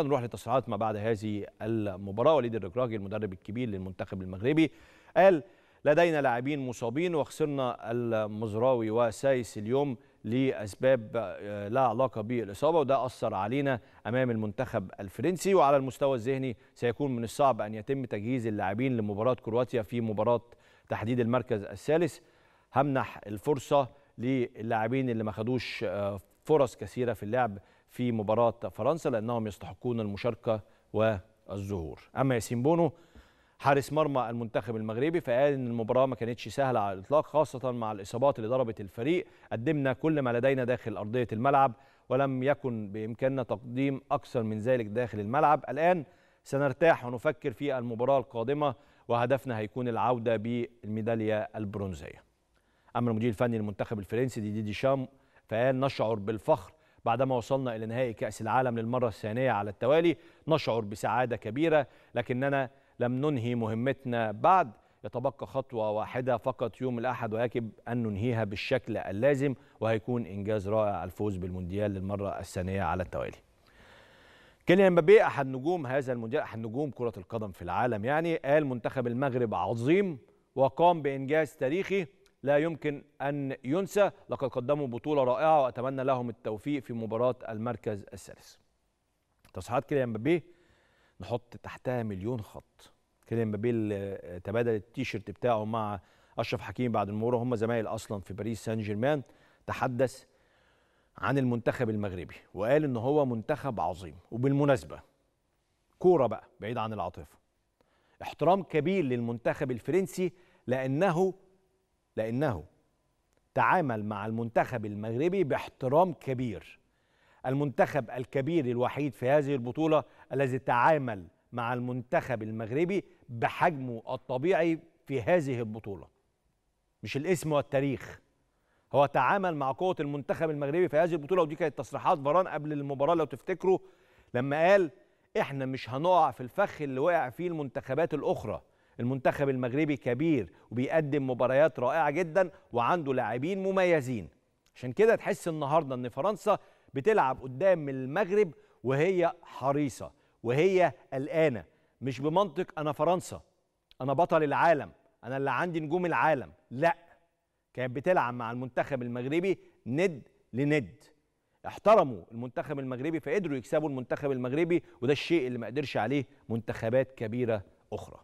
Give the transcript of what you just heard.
نروح لتصريحات ما بعد هذه المباراة وليد الركراكي المدرب الكبير للمنتخب المغربي قال لدينا لاعبين مصابين وخسرنا المزراوي وسايس اليوم لأسباب آه، لا علاقة بالإصابة وده أثر علينا أمام المنتخب الفرنسي وعلى المستوى الذهني سيكون من الصعب أن يتم تجهيز اللاعبين لمباراة كرواتيا في مباراة تحديد المركز الثالث همنح الفرصة للاعبين اللي ما خدوش آه، فرص كثيرة في اللعب في مباراة فرنسا لأنهم يستحقون المشاركة والظهور أما ياسين بونو حارس مرمى المنتخب المغربي فقال ان المباراه ما كانتش سهله على الاطلاق خاصه مع الاصابات اللي ضربت الفريق قدمنا كل ما لدينا داخل ارضيه الملعب ولم يكن بامكاننا تقديم اكثر من ذلك داخل الملعب الان سنرتاح ونفكر في المباراه القادمه وهدفنا هيكون العوده بالميداليه البرونزيه اما المدير الفني للمنتخب الفرنسي ديدي ديشام دي فقال نشعر بالفخر بعدما وصلنا إلى نهائي كأس العالم للمرة الثانية على التوالي نشعر بسعادة كبيرة لكننا لم ننهي مهمتنا بعد يتبقى خطوة واحدة فقط يوم الأحد ويجب أن ننهيها بالشكل اللازم وهيكون إنجاز رائع الفوز بالمونديال للمرة الثانية على التوالي كيليان مبابي أحد نجوم هذا المونديال أحد نجوم كرة القدم في العالم يعني قال منتخب المغرب عظيم وقام بإنجاز تاريخي لا يمكن أن ينسى لقد قدموا بطولة رائعة وأتمنى لهم التوفيق في مباراة المركز الثالث تصحيحات كيليان مبابي نحط تحتها مليون خط كيليان مبابي اللي تبادل التيشيرت بتاعه مع أشرف حكيم بعد المباراة هم زمايل أصلا في باريس سان جيرمان تحدث عن المنتخب المغربي وقال ان هو منتخب عظيم وبالمناسبه كوره بقى بعيد عن العاطفه احترام كبير للمنتخب الفرنسي لانه لأنه تعامل مع المنتخب المغربي باحترام كبير المنتخب الكبير الوحيد في هذه البطولة الذي تعامل مع المنتخب المغربي بحجمه الطبيعي في هذه البطولة مش الاسم والتاريخ هو تعامل مع قوة المنتخب المغربي في هذه البطولة ودي كانت تصريحات فران قبل المباراة لو تفتكروا لما قال احنا مش هنقع في الفخ اللي وقع فيه المنتخبات الأخرى المنتخب المغربي كبير وبيقدم مباريات رائعه جدا وعنده لاعبين مميزين عشان كده تحس النهارده ان فرنسا بتلعب قدام المغرب وهي حريصه وهي قلقانه مش بمنطق انا فرنسا انا بطل العالم انا اللي عندي نجوم العالم لا كانت بتلعب مع المنتخب المغربي ند لند احترموا المنتخب المغربي فقدروا يكسبوا المنتخب المغربي وده الشيء اللي ما قدرش عليه منتخبات كبيره اخرى